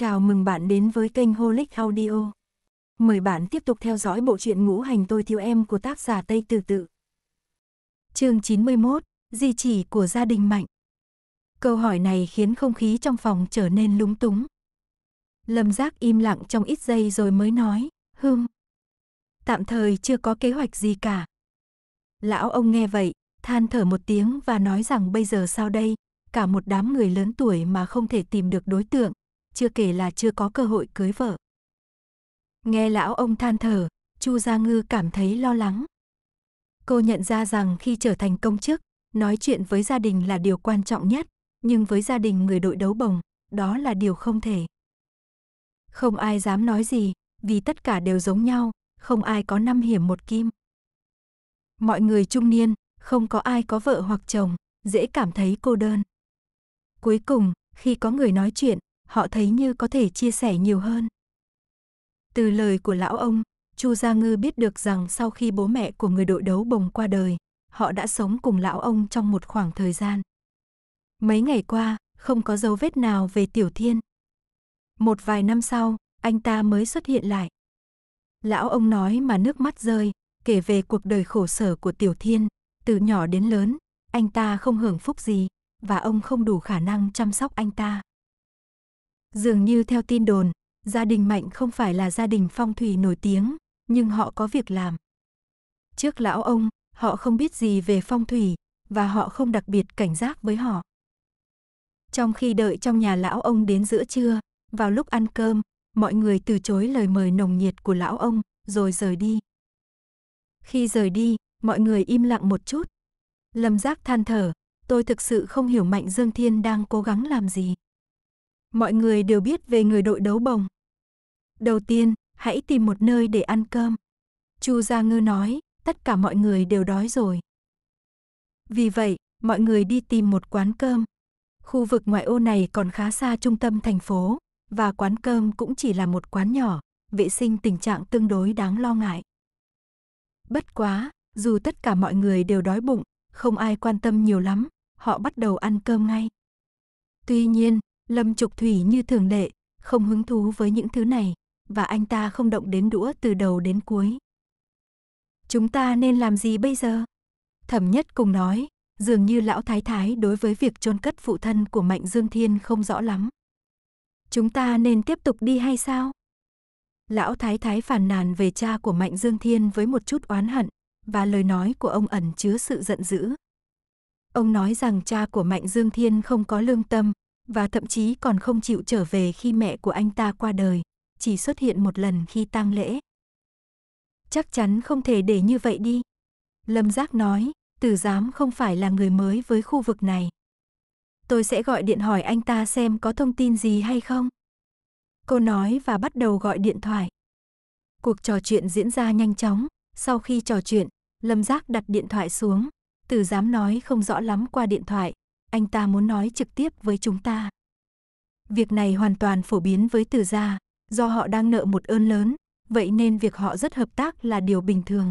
Chào mừng bạn đến với kênh Holic Audio. Mời bạn tiếp tục theo dõi bộ truyện ngũ hành tôi thiếu em của tác giả Tây Tử Tự. chương 91, Di chỉ của gia đình Mạnh. Câu hỏi này khiến không khí trong phòng trở nên lúng túng. Lâm Giác im lặng trong ít giây rồi mới nói, Hừm. Tạm thời chưa có kế hoạch gì cả. Lão ông nghe vậy, than thở một tiếng và nói rằng bây giờ sao đây, cả một đám người lớn tuổi mà không thể tìm được đối tượng, chưa kể là chưa có cơ hội cưới vợ. Nghe lão ông than thở, Chu Gia Ngư cảm thấy lo lắng. Cô nhận ra rằng khi trở thành công chức, nói chuyện với gia đình là điều quan trọng nhất, nhưng với gia đình người đội đấu bồng, đó là điều không thể. Không ai dám nói gì, vì tất cả đều giống nhau, không ai có năm hiểm một kim. Mọi người trung niên, không có ai có vợ hoặc chồng, dễ cảm thấy cô đơn. Cuối cùng, khi có người nói chuyện, họ thấy như có thể chia sẻ nhiều hơn. Từ lời của lão ông, Chu Gia Ngư biết được rằng sau khi bố mẹ của người đội đấu bồng qua đời, họ đã sống cùng lão ông trong một khoảng thời gian. Mấy ngày qua, không có dấu vết nào về Tiểu Thiên. Một vài năm sau, anh ta mới xuất hiện lại. Lão ông nói mà nước mắt rơi, kể về cuộc đời khổ sở của Tiểu Thiên, từ nhỏ đến lớn, anh ta không hưởng phúc gì và ông không đủ khả năng chăm sóc anh ta. Dường như theo tin đồn, gia đình Mạnh không phải là gia đình phong thủy nổi tiếng, nhưng họ có việc làm. Trước lão ông, họ không biết gì về phong thủy và họ không đặc biệt cảnh giác với họ. Trong khi đợi trong nhà lão ông đến giữa trưa, vào lúc ăn cơm, mọi người từ chối lời mời nồng nhiệt của lão ông, rồi rời đi. Khi rời đi, mọi người im lặng một chút. Lâm Giác than thở, tôi thực sự không hiểu Mạnh Dương Thiên đang cố gắng làm gì mọi người đều biết về người đội đấu bồng. Đầu tiên, hãy tìm một nơi để ăn cơm. Chu Gia Ngư nói, tất cả mọi người đều đói rồi. Vì vậy, mọi người đi tìm một quán cơm. Khu vực ngoại ô này còn khá xa trung tâm thành phố, và quán cơm cũng chỉ là một quán nhỏ, vệ sinh tình trạng tương đối đáng lo ngại. Bất quá, dù tất cả mọi người đều đói bụng, không ai quan tâm nhiều lắm, họ bắt đầu ăn cơm ngay. Tuy nhiên, Lâm Trục Thủy như thường lệ, không hứng thú với những thứ này, và anh ta không động đến đũa từ đầu đến cuối. Chúng ta nên làm gì bây giờ? Thẩm nhất cùng nói, dường như lão thái thái đối với việc chôn cất phụ thân của Mạnh Dương Thiên không rõ lắm. Chúng ta nên tiếp tục đi hay sao? Lão thái thái phàn nàn về cha của Mạnh Dương Thiên với một chút oán hận, và lời nói của ông ẩn chứa sự giận dữ. Ông nói rằng cha của Mạnh Dương Thiên không có lương tâm, và thậm chí còn không chịu trở về khi mẹ của anh ta qua đời, chỉ xuất hiện một lần khi tang lễ. Chắc chắn không thể để như vậy đi. Lâm Giác nói, Tử Giám không phải là người mới với khu vực này. Tôi sẽ gọi điện hỏi anh ta xem có thông tin gì hay không. Cô nói và bắt đầu gọi điện thoại. Cuộc trò chuyện diễn ra nhanh chóng, sau khi trò chuyện, Lâm Giác đặt điện thoại xuống, Tử Giám nói không rõ lắm qua điện thoại, anh ta muốn nói trực tiếp với chúng ta. Việc này hoàn toàn phổ biến với từ gia, do họ đang nợ một ơn lớn, vậy nên việc họ rất hợp tác là điều bình thường.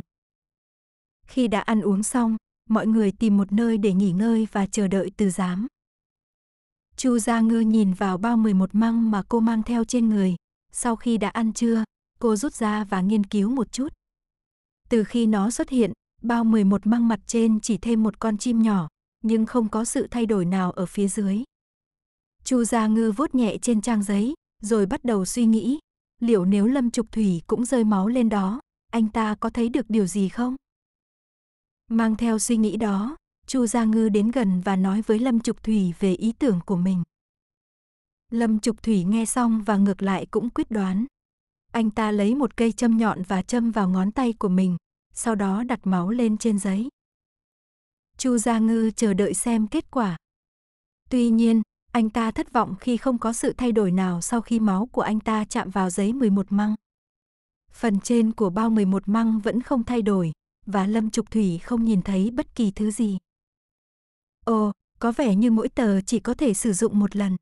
Khi đã ăn uống xong, mọi người tìm một nơi để nghỉ ngơi và chờ đợi từ giám. Chu Gia Ngư nhìn vào bao 11 măng mà cô mang theo trên người. Sau khi đã ăn trưa, cô rút ra và nghiên cứu một chút. Từ khi nó xuất hiện, bao 11 măng mặt trên chỉ thêm một con chim nhỏ, nhưng không có sự thay đổi nào ở phía dưới. Chu Gia Ngư vuốt nhẹ trên trang giấy, rồi bắt đầu suy nghĩ, liệu nếu Lâm Trục Thủy cũng rơi máu lên đó, anh ta có thấy được điều gì không? Mang theo suy nghĩ đó, Chu Gia Ngư đến gần và nói với Lâm Trục Thủy về ý tưởng của mình. Lâm Trục Thủy nghe xong và ngược lại cũng quyết đoán. Anh ta lấy một cây châm nhọn và châm vào ngón tay của mình, sau đó đặt máu lên trên giấy. Chu Gia Ngư chờ đợi xem kết quả. Tuy nhiên, anh ta thất vọng khi không có sự thay đổi nào sau khi máu của anh ta chạm vào giấy 11 măng. Phần trên của bao 11 măng vẫn không thay đổi, và Lâm Trục Thủy không nhìn thấy bất kỳ thứ gì. Ồ, có vẻ như mỗi tờ chỉ có thể sử dụng một lần.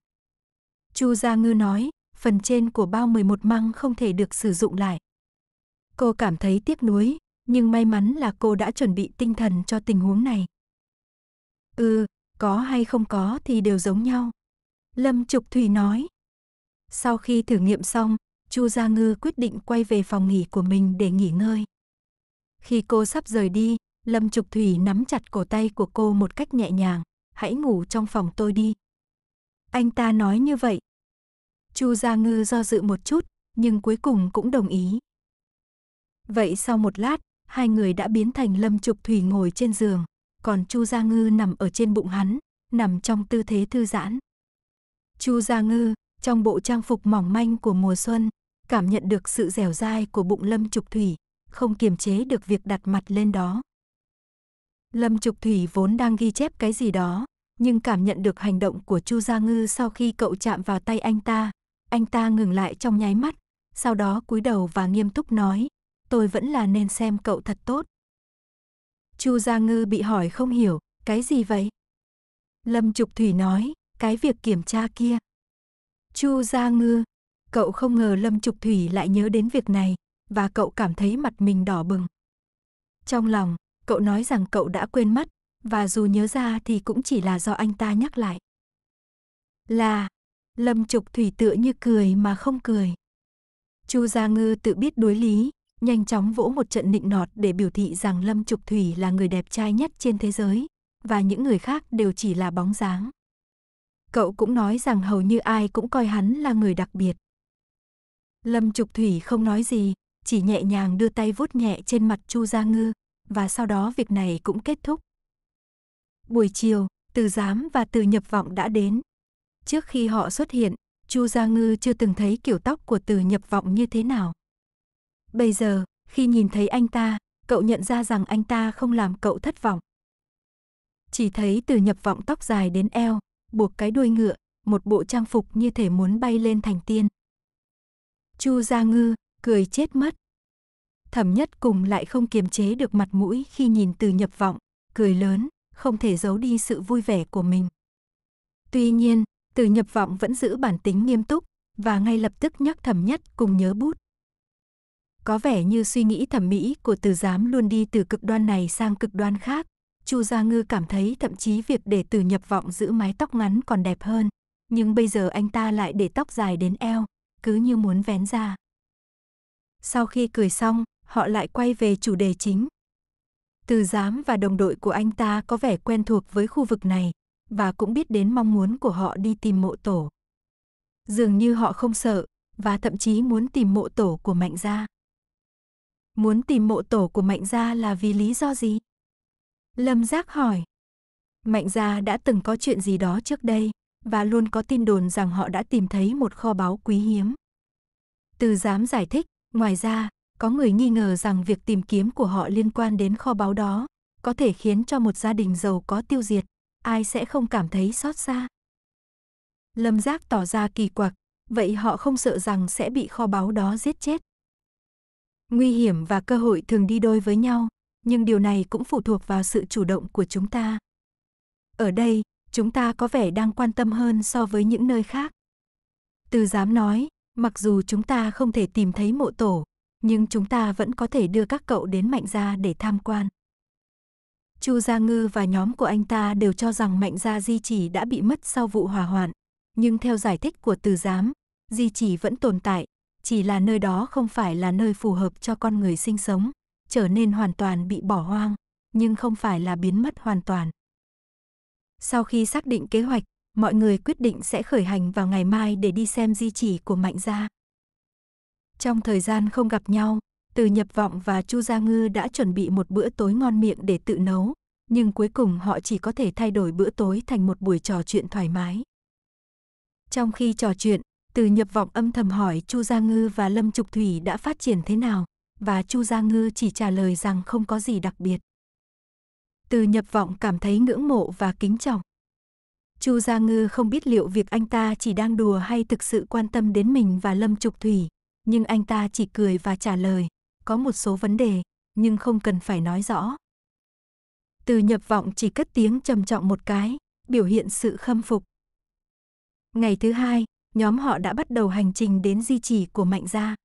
Chu Gia Ngư nói, phần trên của bao 11 măng không thể được sử dụng lại. Cô cảm thấy tiếc nuối, nhưng may mắn là cô đã chuẩn bị tinh thần cho tình huống này. Ừ, có hay không có thì đều giống nhau. Lâm Trục Thủy nói. Sau khi thử nghiệm xong, Chu Gia Ngư quyết định quay về phòng nghỉ của mình để nghỉ ngơi. Khi cô sắp rời đi, Lâm Trục Thủy nắm chặt cổ tay của cô một cách nhẹ nhàng, hãy ngủ trong phòng tôi đi. Anh ta nói như vậy. Chu Gia Ngư do dự một chút, nhưng cuối cùng cũng đồng ý. Vậy sau một lát, hai người đã biến thành Lâm Trục Thủy ngồi trên giường, còn Chu Gia Ngư nằm ở trên bụng hắn, nằm trong tư thế thư giãn. Chu Gia Ngư, trong bộ trang phục mỏng manh của mùa xuân, cảm nhận được sự dẻo dai của bụng Lâm Trục Thủy, không kiềm chế được việc đặt mặt lên đó. Lâm Trục Thủy vốn đang ghi chép cái gì đó, nhưng cảm nhận được hành động của Chu Gia Ngư sau khi cậu chạm vào tay anh ta, anh ta ngừng lại trong nháy mắt, sau đó cúi đầu và nghiêm túc nói, tôi vẫn là nên xem cậu thật tốt. Chu Gia Ngư bị hỏi không hiểu, cái gì vậy? Lâm Trục Thủy nói, cái việc kiểm tra kia. Chu Gia Ngư, cậu không ngờ Lâm Trục Thủy lại nhớ đến việc này, và cậu cảm thấy mặt mình đỏ bừng. Trong lòng, cậu nói rằng cậu đã quên mất, và dù nhớ ra thì cũng chỉ là do anh ta nhắc lại. Là, Lâm Trục Thủy tựa như cười mà không cười. Chu Gia Ngư tự biết đối lý, nhanh chóng vỗ một trận nịnh nọt để biểu thị rằng Lâm Trục Thủy là người đẹp trai nhất trên thế giới, và những người khác đều chỉ là bóng dáng. Cậu cũng nói rằng hầu như ai cũng coi hắn là người đặc biệt. Lâm Trục Thủy không nói gì, chỉ nhẹ nhàng đưa tay vuốt nhẹ trên mặt Chu Gia Ngư, và sau đó việc này cũng kết thúc. Buổi chiều, từ giám và từ nhập vọng đã đến. Trước khi họ xuất hiện, Chu Gia Ngư chưa từng thấy kiểu tóc của từ nhập vọng như thế nào. Bây giờ, khi nhìn thấy anh ta, cậu nhận ra rằng anh ta không làm cậu thất vọng. Chỉ thấy từ nhập vọng tóc dài đến eo, buộc cái đuôi ngựa, một bộ trang phục như thể muốn bay lên thành tiên. Chu Gia Ngư, cười chết mất. Thẩm nhất cùng lại không kiềm chế được mặt mũi khi nhìn từ nhập vọng, cười lớn, không thể giấu đi sự vui vẻ của mình. Tuy nhiên, từ nhập vọng vẫn giữ bản tính nghiêm túc và ngay lập tức nhắc thẩm nhất cùng nhớ bút, có vẻ như suy nghĩ thẩm mỹ của từ giám luôn đi từ cực đoan này sang cực đoan khác. Chu Gia Ngư cảm thấy thậm chí việc để từ nhập vọng giữ mái tóc ngắn còn đẹp hơn. Nhưng bây giờ anh ta lại để tóc dài đến eo, cứ như muốn vén ra. Sau khi cười xong, họ lại quay về chủ đề chính. Từ giám và đồng đội của anh ta có vẻ quen thuộc với khu vực này, và cũng biết đến mong muốn của họ đi tìm mộ tổ. Dường như họ không sợ, và thậm chí muốn tìm mộ tổ của mạnh gia. Muốn tìm mộ tổ của Mạnh Gia là vì lý do gì? Lâm Giác hỏi. Mạnh Gia đã từng có chuyện gì đó trước đây, và luôn có tin đồn rằng họ đã tìm thấy một kho báu quý hiếm. Từ dám giải thích, ngoài ra, có người nghi ngờ rằng việc tìm kiếm của họ liên quan đến kho báu đó, có thể khiến cho một gia đình giàu có tiêu diệt, ai sẽ không cảm thấy xót xa. Lâm Giác tỏ ra kỳ quặc, vậy họ không sợ rằng sẽ bị kho báu đó giết chết, Nguy hiểm và cơ hội thường đi đôi với nhau, nhưng điều này cũng phụ thuộc vào sự chủ động của chúng ta. Ở đây, chúng ta có vẻ đang quan tâm hơn so với những nơi khác. Từ dám nói, mặc dù chúng ta không thể tìm thấy mộ tổ, nhưng chúng ta vẫn có thể đưa các cậu đến Mạnh Gia để tham quan. Chu Gia Ngư và nhóm của anh ta đều cho rằng Mạnh Gia Di Chỉ đã bị mất sau vụ hỏa hoạn, nhưng theo giải thích của Từ Giám, Di Chỉ vẫn tồn tại, chỉ là nơi đó không phải là nơi phù hợp cho con người sinh sống, trở nên hoàn toàn bị bỏ hoang, nhưng không phải là biến mất hoàn toàn. Sau khi xác định kế hoạch, mọi người quyết định sẽ khởi hành vào ngày mai để đi xem di chỉ của Mạnh Gia. Trong thời gian không gặp nhau, từ Nhập Vọng và Chu Gia Ngư đã chuẩn bị một bữa tối ngon miệng để tự nấu, nhưng cuối cùng họ chỉ có thể thay đổi bữa tối thành một buổi trò chuyện thoải mái. Trong khi trò chuyện, từ nhập vọng âm thầm hỏi Chu Gia Ngư và Lâm Trục Thủy đã phát triển thế nào, và Chu Gia Ngư chỉ trả lời rằng không có gì đặc biệt. Từ nhập vọng cảm thấy ngưỡng mộ và kính trọng. Chu Gia Ngư không biết liệu việc anh ta chỉ đang đùa hay thực sự quan tâm đến mình và Lâm Trục Thủy, nhưng anh ta chỉ cười và trả lời, có một số vấn đề, nhưng không cần phải nói rõ. Từ nhập vọng chỉ cất tiếng trầm trọng một cái, biểu hiện sự khâm phục. Ngày thứ hai, nhóm họ đã bắt đầu hành trình đến di chỉ của Mạnh Gia.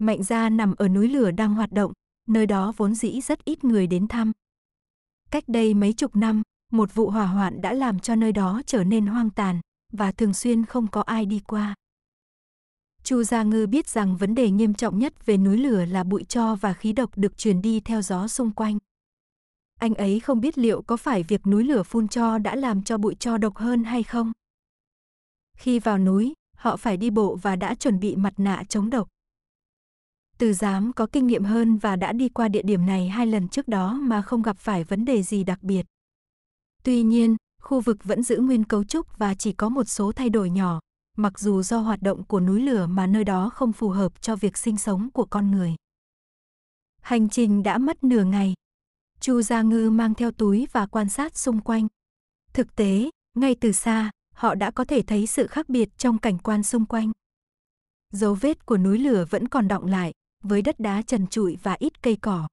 Mạnh Gia nằm ở núi lửa đang hoạt động, nơi đó vốn dĩ rất ít người đến thăm. Cách đây mấy chục năm, một vụ hỏa hoạn đã làm cho nơi đó trở nên hoang tàn và thường xuyên không có ai đi qua. Chu Gia Ngư biết rằng vấn đề nghiêm trọng nhất về núi lửa là bụi cho và khí độc được truyền đi theo gió xung quanh. Anh ấy không biết liệu có phải việc núi lửa phun cho đã làm cho bụi cho độc hơn hay không. Khi vào núi, họ phải đi bộ và đã chuẩn bị mặt nạ chống độc. Từ giám có kinh nghiệm hơn và đã đi qua địa điểm này hai lần trước đó mà không gặp phải vấn đề gì đặc biệt. Tuy nhiên, khu vực vẫn giữ nguyên cấu trúc và chỉ có một số thay đổi nhỏ, mặc dù do hoạt động của núi lửa mà nơi đó không phù hợp cho việc sinh sống của con người. Hành trình đã mất nửa ngày. Chu Gia Ngư mang theo túi và quan sát xung quanh. Thực tế, ngay từ xa, họ đã có thể thấy sự khác biệt trong cảnh quan xung quanh. Dấu vết của núi lửa vẫn còn đọng lại, với đất đá trần trụi và ít cây cỏ.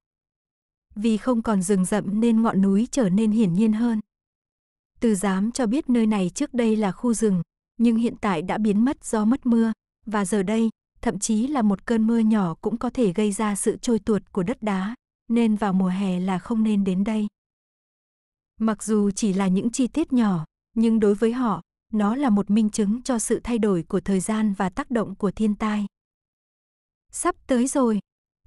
Vì không còn rừng rậm nên ngọn núi trở nên hiển nhiên hơn. Từ giám cho biết nơi này trước đây là khu rừng, nhưng hiện tại đã biến mất do mất mưa, và giờ đây, thậm chí là một cơn mưa nhỏ cũng có thể gây ra sự trôi tuột của đất đá, nên vào mùa hè là không nên đến đây. Mặc dù chỉ là những chi tiết nhỏ, nhưng đối với họ, nó là một minh chứng cho sự thay đổi của thời gian và tác động của thiên tai. Sắp tới rồi,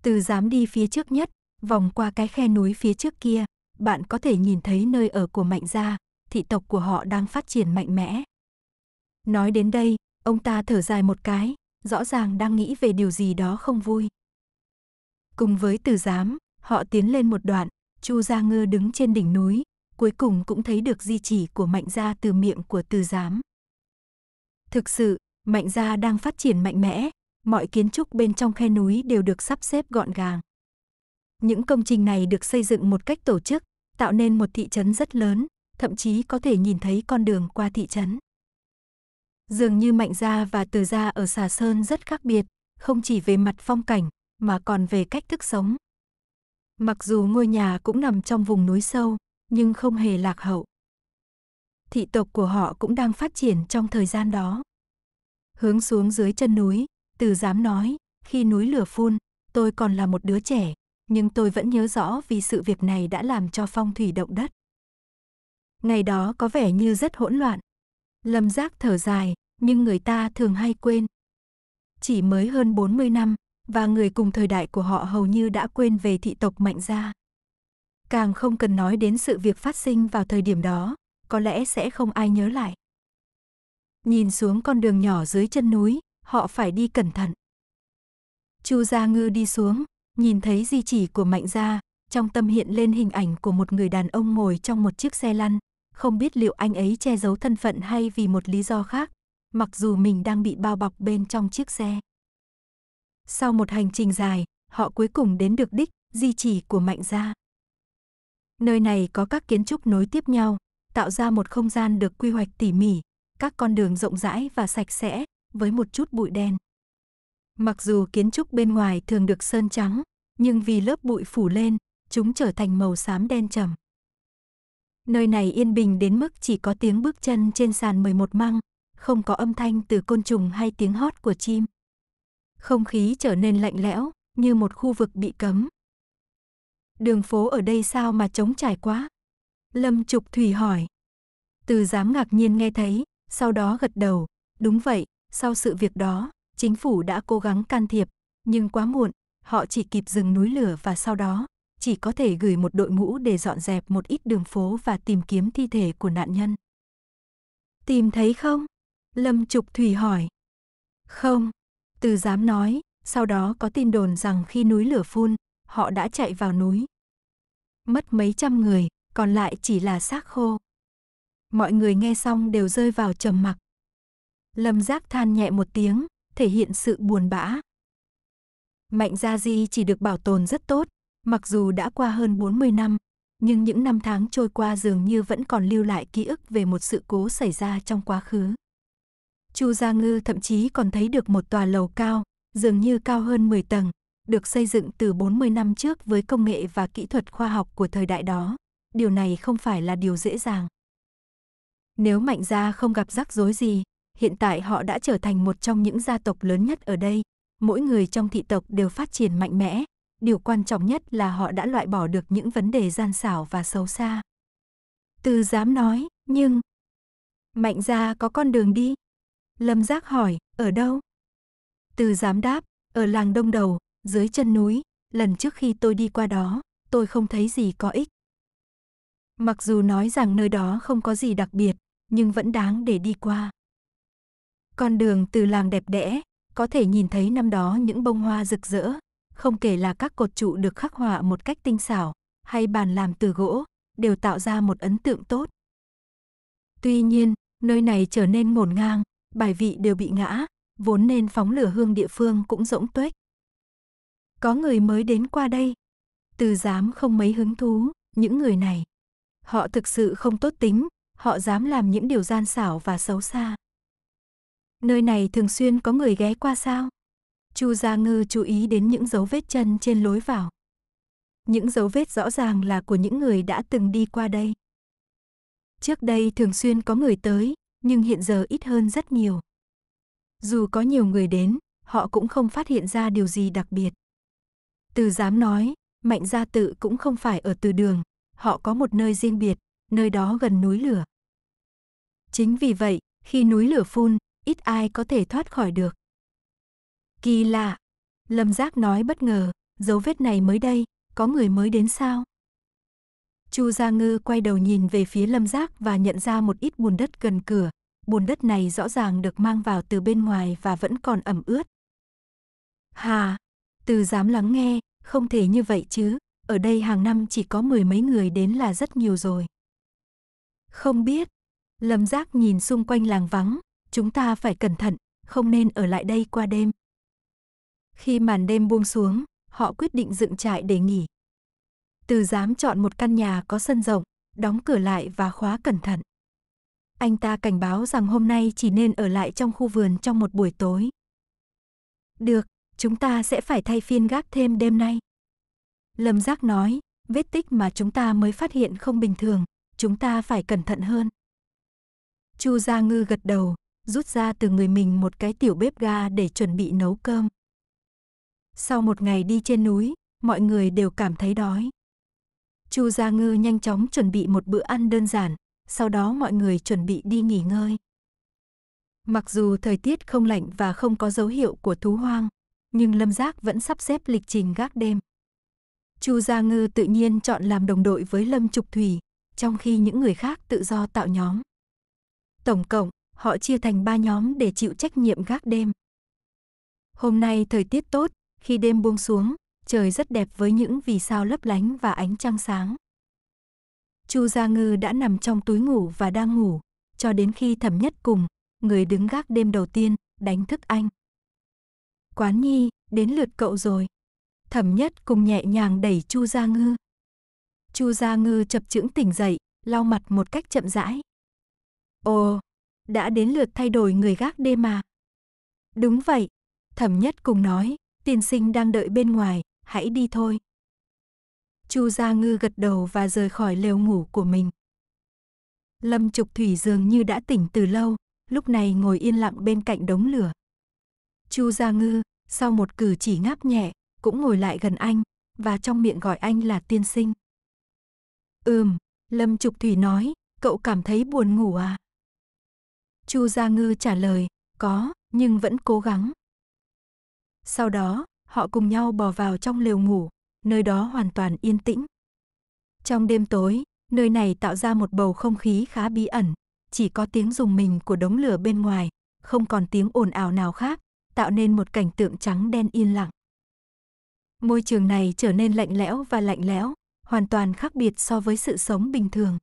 từ dám đi phía trước nhất, vòng qua cái khe núi phía trước kia, bạn có thể nhìn thấy nơi ở của Mạnh gia, thị tộc của họ đang phát triển mạnh mẽ. Nói đến đây, ông ta thở dài một cái, rõ ràng đang nghĩ về điều gì đó không vui. Cùng với Từ Giám, họ tiến lên một đoạn, Chu Gia Ngư đứng trên đỉnh núi, cuối cùng cũng thấy được di chỉ của Mạnh Gia từ miệng của Từ Giám. Thực sự, Mạnh Gia đang phát triển mạnh mẽ, mọi kiến trúc bên trong khe núi đều được sắp xếp gọn gàng. Những công trình này được xây dựng một cách tổ chức, tạo nên một thị trấn rất lớn, thậm chí có thể nhìn thấy con đường qua thị trấn. Dường như Mạnh Gia và Từ Gia ở Xà Sơn rất khác biệt, không chỉ về mặt phong cảnh, mà còn về cách thức sống. Mặc dù ngôi nhà cũng nằm trong vùng núi sâu, nhưng không hề lạc hậu. Thị tộc của họ cũng đang phát triển trong thời gian đó. Hướng xuống dưới chân núi, từ dám nói, khi núi lửa phun, tôi còn là một đứa trẻ, nhưng tôi vẫn nhớ rõ vì sự việc này đã làm cho phong thủy động đất. Ngày đó có vẻ như rất hỗn loạn. Lâm giác thở dài, nhưng người ta thường hay quên. Chỉ mới hơn 40 năm, và người cùng thời đại của họ hầu như đã quên về thị tộc Mạnh Gia. Càng không cần nói đến sự việc phát sinh vào thời điểm đó, có lẽ sẽ không ai nhớ lại. Nhìn xuống con đường nhỏ dưới chân núi, họ phải đi cẩn thận. Chu Gia Ngư đi xuống, nhìn thấy di chỉ của Mạnh Gia, trong tâm hiện lên hình ảnh của một người đàn ông ngồi trong một chiếc xe lăn, không biết liệu anh ấy che giấu thân phận hay vì một lý do khác, mặc dù mình đang bị bao bọc bên trong chiếc xe. Sau một hành trình dài, họ cuối cùng đến được đích, di chỉ của Mạnh Gia. Nơi này có các kiến trúc nối tiếp nhau, tạo ra một không gian được quy hoạch tỉ mỉ, các con đường rộng rãi và sạch sẽ, với một chút bụi đen. Mặc dù kiến trúc bên ngoài thường được sơn trắng, nhưng vì lớp bụi phủ lên, chúng trở thành màu xám đen trầm. Nơi này yên bình đến mức chỉ có tiếng bước chân trên sàn 11 măng, không có âm thanh từ côn trùng hay tiếng hót của chim. Không khí trở nên lạnh lẽo, như một khu vực bị cấm, đường phố ở đây sao mà trống trải quá? Lâm Trục Thủy hỏi. Từ giám ngạc nhiên nghe thấy, sau đó gật đầu, đúng vậy, sau sự việc đó, chính phủ đã cố gắng can thiệp, nhưng quá muộn, họ chỉ kịp dừng núi lửa và sau đó, chỉ có thể gửi một đội ngũ để dọn dẹp một ít đường phố và tìm kiếm thi thể của nạn nhân. Tìm thấy không? Lâm Trục Thủy hỏi. Không, từ giám nói, sau đó có tin đồn rằng khi núi lửa phun, họ đã chạy vào núi, mất mấy trăm người, còn lại chỉ là xác khô. Mọi người nghe xong đều rơi vào trầm mặc. Lâm Giác than nhẹ một tiếng, thể hiện sự buồn bã. Mạnh Gia Di chỉ được bảo tồn rất tốt, mặc dù đã qua hơn 40 năm, nhưng những năm tháng trôi qua dường như vẫn còn lưu lại ký ức về một sự cố xảy ra trong quá khứ. Chu Gia Ngư thậm chí còn thấy được một tòa lầu cao, dường như cao hơn 10 tầng, được xây dựng từ 40 năm trước với công nghệ và kỹ thuật khoa học của thời đại đó. Điều này không phải là điều dễ dàng. Nếu Mạnh gia không gặp rắc rối gì, hiện tại họ đã trở thành một trong những gia tộc lớn nhất ở đây. Mỗi người trong thị tộc đều phát triển mạnh mẽ. Điều quan trọng nhất là họ đã loại bỏ được những vấn đề gian xảo và xấu xa. Từ dám nói, nhưng... Mạnh gia có con đường đi. Lâm Giác hỏi, ở đâu? Từ dám đáp, ở làng đông đầu, dưới chân núi, lần trước khi tôi đi qua đó, tôi không thấy gì có ích. Mặc dù nói rằng nơi đó không có gì đặc biệt, nhưng vẫn đáng để đi qua. Con đường từ làng đẹp đẽ, có thể nhìn thấy năm đó những bông hoa rực rỡ, không kể là các cột trụ được khắc họa một cách tinh xảo, hay bàn làm từ gỗ, đều tạo ra một ấn tượng tốt. Tuy nhiên, nơi này trở nên ngổn ngang, bài vị đều bị ngã, vốn nên phóng lửa hương địa phương cũng rỗng tuếch, có người mới đến qua đây. Từ dám không mấy hứng thú, những người này. Họ thực sự không tốt tính, họ dám làm những điều gian xảo và xấu xa. Nơi này thường xuyên có người ghé qua sao? Chu Gia Ngư chú ý đến những dấu vết chân trên lối vào. Những dấu vết rõ ràng là của những người đã từng đi qua đây. Trước đây thường xuyên có người tới, nhưng hiện giờ ít hơn rất nhiều. Dù có nhiều người đến, họ cũng không phát hiện ra điều gì đặc biệt. Từ dám nói, Mạnh Gia Tự cũng không phải ở từ đường, họ có một nơi riêng biệt, nơi đó gần núi lửa. Chính vì vậy, khi núi lửa phun, ít ai có thể thoát khỏi được. Kỳ lạ, Lâm Giác nói bất ngờ, dấu vết này mới đây, có người mới đến sao? Chu Gia Ngư quay đầu nhìn về phía Lâm Giác và nhận ra một ít bùn đất gần cửa. Bùn đất này rõ ràng được mang vào từ bên ngoài và vẫn còn ẩm ướt. Hà, từ dám lắng nghe, không thể như vậy chứ, ở đây hàng năm chỉ có mười mấy người đến là rất nhiều rồi. Không biết, Lâm Giác nhìn xung quanh làng vắng, chúng ta phải cẩn thận, không nên ở lại đây qua đêm. Khi màn đêm buông xuống, họ quyết định dựng trại để nghỉ. Từ dám chọn một căn nhà có sân rộng, đóng cửa lại và khóa cẩn thận. Anh ta cảnh báo rằng hôm nay chỉ nên ở lại trong khu vườn trong một buổi tối. Được, chúng ta sẽ phải thay phiên gác thêm đêm nay. Lâm Giác nói, vết tích mà chúng ta mới phát hiện không bình thường, chúng ta phải cẩn thận hơn. Chu Gia Ngư gật đầu, rút ra từ người mình một cái tiểu bếp ga để chuẩn bị nấu cơm. Sau một ngày đi trên núi, mọi người đều cảm thấy đói. Chu Gia Ngư nhanh chóng chuẩn bị một bữa ăn đơn giản, sau đó mọi người chuẩn bị đi nghỉ ngơi. Mặc dù thời tiết không lạnh và không có dấu hiệu của thú hoang, nhưng Lâm Giác vẫn sắp xếp lịch trình gác đêm. Chu Gia Ngư tự nhiên chọn làm đồng đội với Lâm Trục Thủy, trong khi những người khác tự do tạo nhóm. Tổng cộng, họ chia thành 3 nhóm để chịu trách nhiệm gác đêm. Hôm nay thời tiết tốt, khi đêm buông xuống, trời rất đẹp với những vì sao lấp lánh và ánh trăng sáng. Chu Gia Ngư đã nằm trong túi ngủ và đang ngủ, cho đến khi thẩm nhất cùng, người đứng gác đêm đầu tiên, đánh thức anh. Quán nhi, đến lượt cậu rồi. Thẩm nhất cùng nhẹ nhàng đẩy Chu Gia Ngư. Chu Gia Ngư chập chững tỉnh dậy, lau mặt một cách chậm rãi. Ồ, đã đến lượt thay đổi người gác đêm mà. Đúng vậy, thẩm nhất cùng nói, tiên sinh đang đợi bên ngoài, hãy đi thôi. Chu Gia Ngư gật đầu và rời khỏi lều ngủ của mình. Lâm Trục Thủy dường như đã tỉnh từ lâu, lúc này ngồi yên lặng bên cạnh đống lửa. Chu Gia Ngư, sau một cử chỉ ngáp nhẹ, cũng ngồi lại gần anh, và trong miệng gọi anh là tiên sinh. Ừm, Lâm Trục Thủy nói, cậu cảm thấy buồn ngủ à? Chu Gia Ngư trả lời, có, nhưng vẫn cố gắng. Sau đó, họ cùng nhau bò vào trong lều ngủ, nơi đó hoàn toàn yên tĩnh. Trong đêm tối, nơi này tạo ra một bầu không khí khá bí ẩn, chỉ có tiếng rùng mình của đống lửa bên ngoài, không còn tiếng ồn ào nào khác, tạo nên một cảnh tượng trắng đen yên lặng. Môi trường này trở nên lạnh lẽo và lạnh lẽo, hoàn toàn khác biệt so với sự sống bình thường.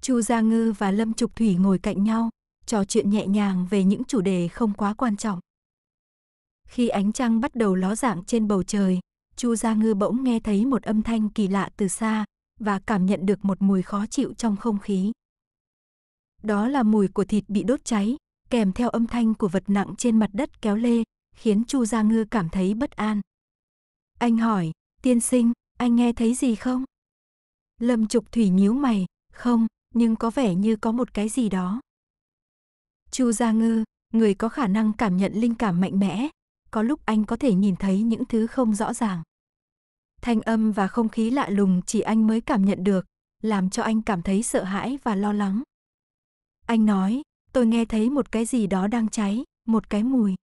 Chu Gia Ngư và Lâm Trục Thủy ngồi cạnh nhau, trò chuyện nhẹ nhàng về những chủ đề không quá quan trọng. Khi ánh trăng bắt đầu ló dạng trên bầu trời, Chu Gia Ngư bỗng nghe thấy một âm thanh kỳ lạ từ xa và cảm nhận được một mùi khó chịu trong không khí. Đó là mùi của thịt bị đốt cháy, kèm theo âm thanh của vật nặng trên mặt đất kéo lê, khiến Chu Gia Ngư cảm thấy bất an. Anh hỏi, tiên sinh, anh nghe thấy gì không? Lâm Trục Thủy nhíu mày, không, nhưng có vẻ như có một cái gì đó. Chu Gia Ngư, người có khả năng cảm nhận linh cảm mạnh mẽ, có lúc anh có thể nhìn thấy những thứ không rõ ràng. Thanh âm và không khí lạ lùng chỉ anh mới cảm nhận được, làm cho anh cảm thấy sợ hãi và lo lắng. Anh nói, Tôi nghe thấy một cái gì đó đang cháy, một cái mùi.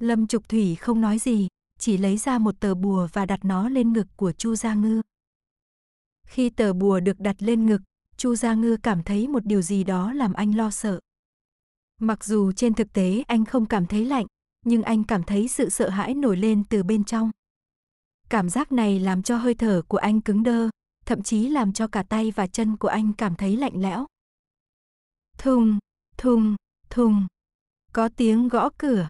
Lâm Trục Thủy không nói gì, chỉ lấy ra một tờ bùa và đặt nó lên ngực của Chu Gia Ngư. Khi tờ bùa được đặt lên ngực, Chu Gia Ngư cảm thấy một điều gì đó làm anh lo sợ. Mặc dù trên thực tế anh không cảm thấy lạnh, nhưng anh cảm thấy sự sợ hãi nổi lên từ bên trong. Cảm giác này làm cho hơi thở của anh cứng đơ, thậm chí làm cho cả tay và chân của anh cảm thấy lạnh lẽo. Thùng, thùng, thùng. Có tiếng gõ cửa.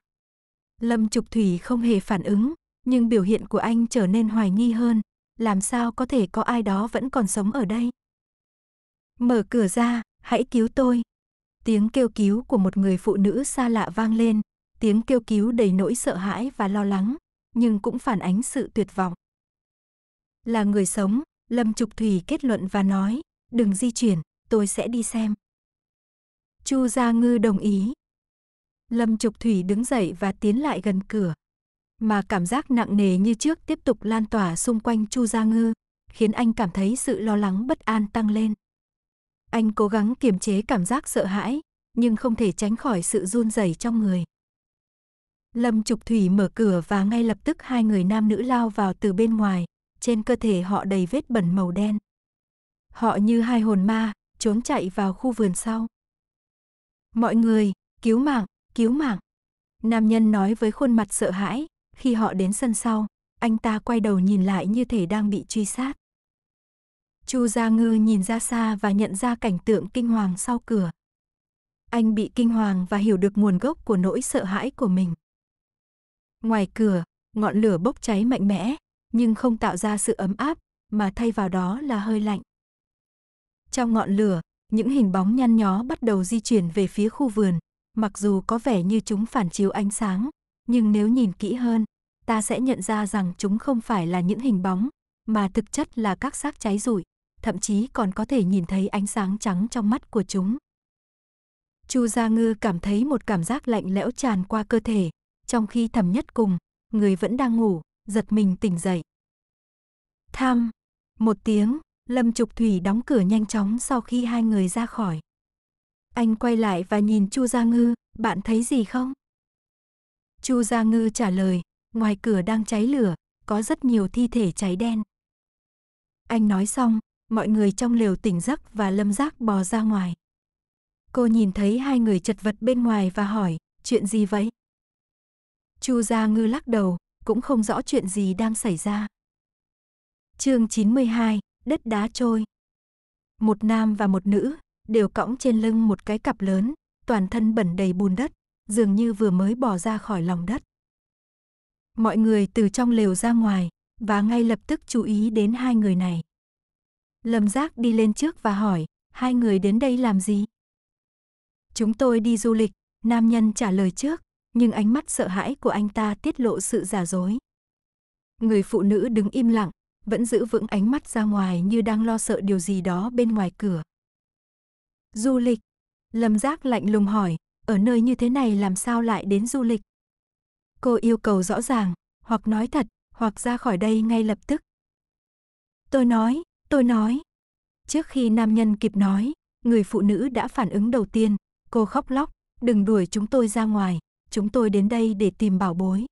Lâm Trục Thủy không hề phản ứng, nhưng biểu hiện của anh trở nên hoài nghi hơn. Làm sao có thể có ai đó vẫn còn sống ở đây? Mở cửa ra, hãy cứu tôi. Tiếng kêu cứu của một người phụ nữ xa lạ vang lên, tiếng kêu cứu đầy nỗi sợ hãi và lo lắng, nhưng cũng phản ánh sự tuyệt vọng. Là người sống, Lâm Trục Thủy kết luận và nói, đừng di chuyển, tôi sẽ đi xem. Chu Gia Ngư đồng ý. Lâm Trục Thủy đứng dậy và tiến lại gần cửa. Mà cảm giác nặng nề như trước tiếp tục lan tỏa xung quanh Chu Gia Ngư, khiến anh cảm thấy sự lo lắng bất an tăng lên. Anh cố gắng kiềm chế cảm giác sợ hãi, nhưng không thể tránh khỏi sự run rẩy trong người. Lâm Trục Thủy mở cửa và ngay lập tức hai người nam nữ lao vào từ bên ngoài, trên cơ thể họ đầy vết bẩn màu đen. Họ như hai hồn ma, trốn chạy vào khu vườn sau. Mọi người, cứu mạng, cứu mạng. Nam nhân nói với khuôn mặt sợ hãi, khi họ đến sân sau, anh ta quay đầu nhìn lại như thể đang bị truy sát. Chu Gia Ngư nhìn ra xa và nhận ra cảnh tượng kinh hoàng sau cửa. Anh bị kinh hoàng và hiểu được nguồn gốc của nỗi sợ hãi của mình. Ngoài cửa, ngọn lửa bốc cháy mạnh mẽ, nhưng không tạo ra sự ấm áp, mà thay vào đó là hơi lạnh. Trong ngọn lửa, những hình bóng nhăn nhó bắt đầu di chuyển về phía khu vườn, mặc dù có vẻ như chúng phản chiếu ánh sáng, nhưng nếu nhìn kỹ hơn, ta sẽ nhận ra rằng chúng không phải là những hình bóng, mà thực chất là các xác cháy rụi, thậm chí còn có thể nhìn thấy ánh sáng trắng trong mắt của chúng. Chu Gia Ngư cảm thấy một cảm giác lạnh lẽo tràn qua cơ thể, trong khi thầm nhất cùng, người vẫn đang ngủ, giật mình tỉnh dậy. Tham, một tiếng, Lâm Trục Thủy đóng cửa nhanh chóng sau khi hai người ra khỏi. Anh quay lại và nhìn Chu Gia Ngư, bạn thấy gì không? Chu Gia Ngư trả lời, ngoài cửa đang cháy lửa, có rất nhiều thi thể cháy đen. Anh nói xong, mọi người trong lều tỉnh giấc và lâm giác bò ra ngoài. Cô nhìn thấy hai người chật vật bên ngoài và hỏi, chuyện gì vậy? Chu Gia Ngư lắc đầu, cũng không rõ chuyện gì đang xảy ra. Chương 92, đất đá trôi. Một nam và một nữ đều cõng trên lưng một cái cặp lớn, toàn thân bẩn đầy bùn đất, dường như vừa mới bỏ ra khỏi lòng đất. Mọi người từ trong lều ra ngoài và ngay lập tức chú ý đến hai người này. Lâm Giác đi lên trước và hỏi, hai người đến đây làm gì? Chúng tôi đi du lịch, nam nhân trả lời trước, nhưng ánh mắt sợ hãi của anh ta tiết lộ sự giả dối. Người phụ nữ đứng im lặng, vẫn giữ vững ánh mắt ra ngoài như đang lo sợ điều gì đó bên ngoài cửa. Du lịch. Lâm Giác lạnh lùng hỏi, ở nơi như thế này làm sao lại đến du lịch? Cô yêu cầu rõ ràng, hoặc nói thật, hoặc ra khỏi đây ngay lập tức. Tôi nói, tôi nói. Trước khi nam nhân kịp nói, người phụ nữ đã phản ứng đầu tiên, cô khóc lóc, đừng đuổi chúng tôi ra ngoài, chúng tôi đến đây để tìm bảo bối,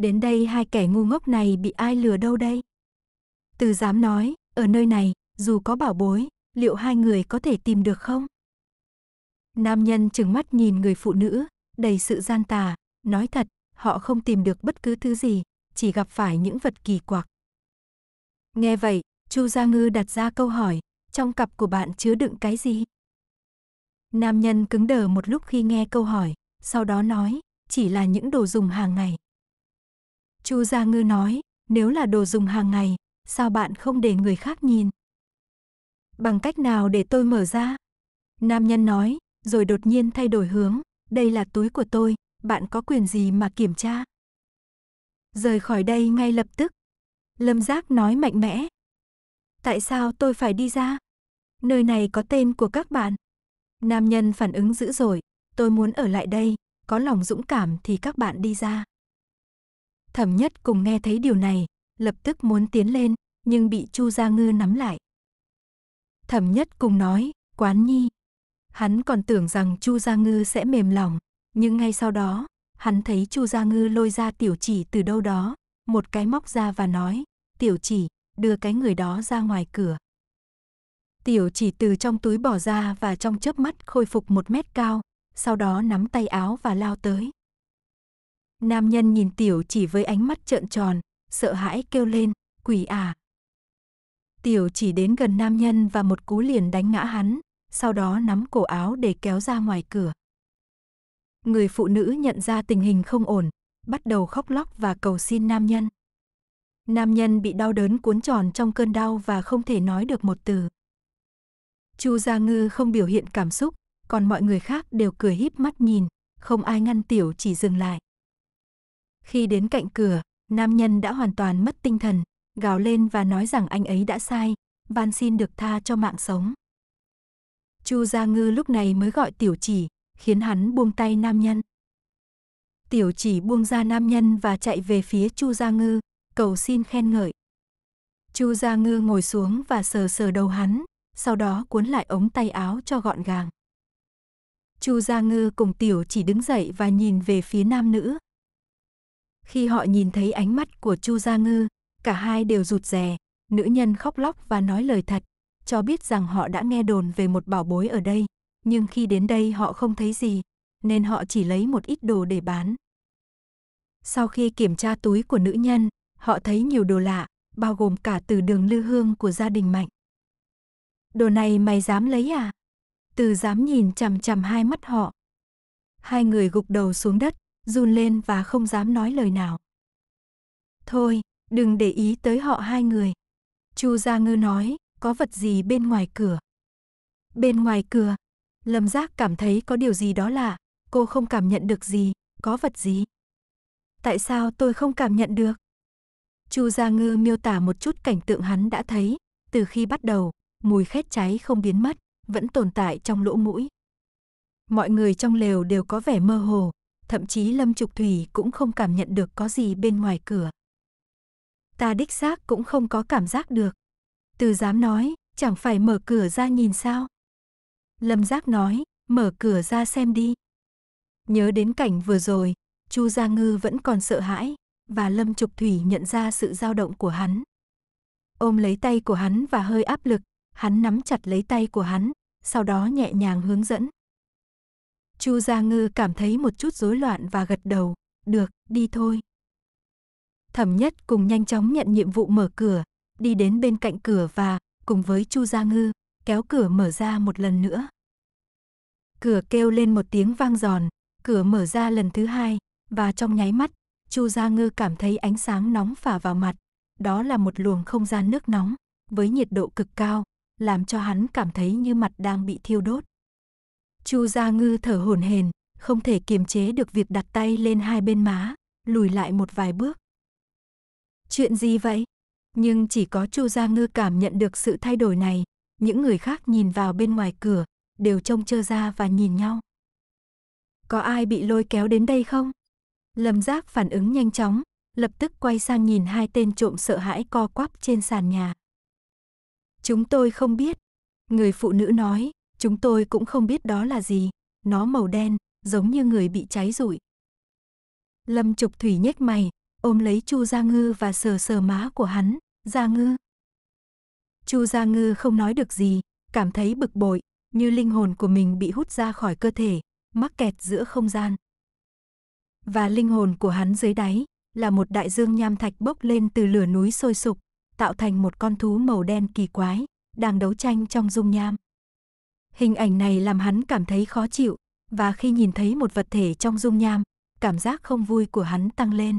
đến đây hai kẻ ngu ngốc này bị ai lừa đâu đây? Từ dám nói, ở nơi này, dù có bảo bối, liệu hai người có thể tìm được không? Nam nhân chừng mắt nhìn người phụ nữ, đầy sự gian tà, nói thật, họ không tìm được bất cứ thứ gì, chỉ gặp phải những vật kỳ quặc. Nghe vậy, Chu Gia Ngư đặt ra câu hỏi, trong cặp của bạn chứa đựng cái gì? Nam nhân cứng đờ một lúc khi nghe câu hỏi, sau đó nói, chỉ là những đồ dùng hàng ngày. Chu Gia Ngư nói, nếu là đồ dùng hàng ngày, sao bạn không để người khác nhìn? Bằng cách nào để tôi mở ra? Nam nhân nói, rồi đột nhiên thay đổi hướng, đây là túi của tôi, bạn có quyền gì mà kiểm tra? Rời khỏi đây ngay lập tức. Lâm Giác nói mạnh mẽ. Tại sao tôi phải đi ra? Nơi này có tên của các bạn. Nam nhân phản ứng dữ dội, tôi muốn ở lại đây, có lòng dũng cảm thì các bạn đi ra. Thẩm nhất cùng nghe thấy điều này, lập tức muốn tiến lên, nhưng bị Chu Gia Ngư nắm lại. Thẩm nhất cùng nói, quán nhi. Hắn còn tưởng rằng Chu Gia Ngư sẽ mềm lòng, nhưng ngay sau đó, hắn thấy Chu Gia Ngư lôi ra tiểu chỉ từ đâu đó, một cái móc ra và nói, tiểu chỉ, đưa cái người đó ra ngoài cửa. Tiểu chỉ từ trong túi bỏ ra và trong chớp mắt khôi phục một mét cao, sau đó nắm tay áo và lao tới. Nam nhân nhìn tiểu chỉ với ánh mắt trợn tròn, sợ hãi kêu lên, quỷ à. Tiểu chỉ đến gần nam nhân và một cú liền đánh ngã hắn, sau đó nắm cổ áo để kéo ra ngoài cửa. Người phụ nữ nhận ra tình hình không ổn, bắt đầu khóc lóc và cầu xin nam nhân. Nam nhân bị đau đớn cuốn tròn trong cơn đau và không thể nói được một từ. Chu Gia Ngư không biểu hiện cảm xúc, còn mọi người khác đều cười híp mắt nhìn, không ai ngăn tiểu chỉ dừng lại. Khi đến cạnh cửa, nam nhân đã hoàn toàn mất tinh thần, gào lên và nói rằng anh ấy đã sai, van xin được tha cho mạng sống. Chu Gia Ngư lúc này mới gọi Tiểu Chỉ, khiến hắn buông tay nam nhân. Tiểu Chỉ buông ra nam nhân và chạy về phía Chu Gia Ngư, cầu xin khen ngợi. Chu Gia Ngư ngồi xuống và sờ sờ đầu hắn, sau đó cuốn lại ống tay áo cho gọn gàng. Chu Gia Ngư cùng Tiểu Chỉ đứng dậy và nhìn về phía nam nữ, khi họ nhìn thấy ánh mắt của Chu Gia Ngư, cả hai đều rụt rè, nữ nhân khóc lóc và nói lời thật, cho biết rằng họ đã nghe đồn về một bảo bối ở đây, nhưng khi đến đây họ không thấy gì, nên họ chỉ lấy một ít đồ để bán. Sau khi kiểm tra túi của nữ nhân, họ thấy nhiều đồ lạ, bao gồm cả từ đường lưu hương của gia đình Mạnh. Đồ này mày dám lấy à? Từ dám nhìn chằm chằm hai mắt họ. Hai người gục đầu xuống đất, run lên và không dám nói lời nào. Thôi, đừng để ý tới họ hai người. Chu Gia Ngư nói, có vật gì bên ngoài cửa. Bên ngoài cửa, Lâm Giác cảm thấy có điều gì đó lạ, cô không cảm nhận được gì, có vật gì. Tại sao tôi không cảm nhận được? Chu Gia Ngư miêu tả một chút cảnh tượng hắn đã thấy, từ khi bắt đầu, mùi khét cháy không biến mất, vẫn tồn tại trong lỗ mũi. Mọi người trong lều đều có vẻ mơ hồ, thậm chí Lâm Trục Thủy cũng không cảm nhận được có gì bên ngoài cửa. Ta đích xác cũng không có cảm giác được. Từ dám nói, chẳng phải mở cửa ra nhìn sao? Lâm Giác nói, mở cửa ra xem đi. Nhớ đến cảnh vừa rồi, Chu Gia Ngư vẫn còn sợ hãi, và Lâm Trục Thủy nhận ra sự dao động của hắn. Ôm lấy tay của hắn và hơi áp lực, hắn nắm chặt lấy tay của hắn, sau đó nhẹ nhàng hướng dẫn. Chu Gia Ngư cảm thấy một chút rối loạn và gật đầu, được, đi thôi. Thẩm Nhất cùng nhanh chóng nhận nhiệm vụ mở cửa, đi đến bên cạnh cửa và, cùng với Chu Gia Ngư, kéo cửa mở ra một lần nữa. Cửa kêu lên một tiếng vang giòn, cửa mở ra lần thứ hai, và trong nháy mắt, Chu Gia Ngư cảm thấy ánh sáng nóng phả vào mặt, đó là một luồng không gian nước nóng, với nhiệt độ cực cao, làm cho hắn cảm thấy như mặt đang bị thiêu đốt. Chu Gia Ngư thở hổn hển, không thể kiềm chế được việc đặt tay lên hai bên má, lùi lại một vài bước. Chuyện gì vậy? Nhưng chỉ có Chu Gia Ngư cảm nhận được sự thay đổi này, những người khác nhìn vào bên ngoài cửa, đều trông chơ ra và nhìn nhau. Có ai bị lôi kéo đến đây không? Lâm Giác phản ứng nhanh chóng, lập tức quay sang nhìn hai tên trộm sợ hãi co quắp trên sàn nhà. Chúng tôi không biết, người phụ nữ nói, Chúng tôi cũng không biết đó là gì, nó màu đen, giống như người bị cháy rụi. Lâm Trục Thủy nhếch mày, ôm lấy Chu Gia Ngư và sờ sờ má của hắn, "Gia Ngư." Chu Gia Ngư không nói được gì, cảm thấy bực bội, như linh hồn của mình bị hút ra khỏi cơ thể, mắc kẹt giữa không gian. Và linh hồn của hắn dưới đáy là một đại dương nham thạch bốc lên từ lửa núi sôi sục, tạo thành một con thú màu đen kỳ quái, đang đấu tranh trong dung nham. Hình ảnh này làm hắn cảm thấy khó chịu, và khi nhìn thấy một vật thể trong dung nham, cảm giác không vui của hắn tăng lên.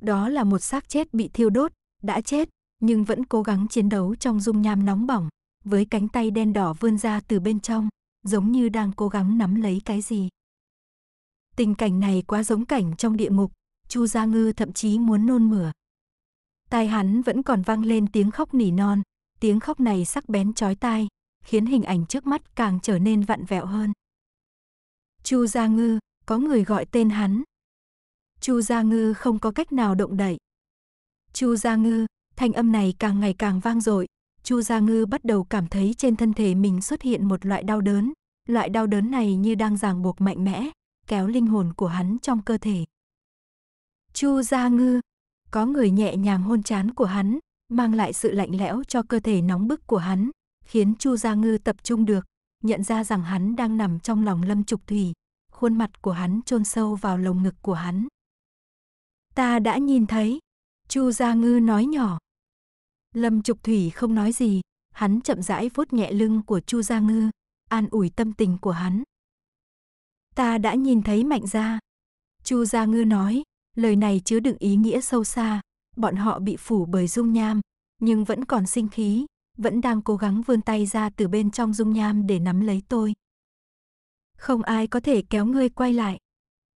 Đó là một xác chết bị thiêu đốt, đã chết, nhưng vẫn cố gắng chiến đấu trong dung nham nóng bỏng, với cánh tay đen đỏ vươn ra từ bên trong, giống như đang cố gắng nắm lấy cái gì. Tình cảnh này quá giống cảnh trong địa ngục, Chu Gia Ngư thậm chí muốn nôn mửa. Tai hắn vẫn còn vang lên tiếng khóc nỉ non, tiếng khóc này sắc bén chói tai, khiến hình ảnh trước mắt càng trở nên vặn vẹo hơn. Chu Gia Ngư, có người gọi tên hắn. Chu Gia Ngư không có cách nào động đậy. Chu Gia Ngư, thanh âm này càng ngày càng vang dội, Chu Gia Ngư bắt đầu cảm thấy trên thân thể mình xuất hiện một loại đau đớn, loại đau đớn này như đang ràng buộc mạnh mẽ, kéo linh hồn của hắn trong cơ thể. Chu Gia Ngư, có người nhẹ nhàng hôn chán của hắn, mang lại sự lạnh lẽo cho cơ thể nóng bức của hắn, khiến Chu Gia Ngư tập trung được, nhận ra rằng hắn đang nằm trong lòng Lâm Trục Thủy, khuôn mặt của hắn chôn sâu vào lồng ngực của hắn. Ta đã nhìn thấy, Chu Gia Ngư nói nhỏ. Lâm Trục Thủy không nói gì, hắn chậm rãi vuốt nhẹ lưng của Chu Gia Ngư, an ủi tâm tình của hắn. Ta đã nhìn thấy Mạnh Gia. Chu Gia Ngư nói, lời này chứa đựng ý nghĩa sâu xa, bọn họ bị phủ bởi dung nham, nhưng vẫn còn sinh khí, vẫn đang cố gắng vươn tay ra từ bên trong dung nham để nắm lấy tôi. Không ai có thể kéo ngươi quay lại.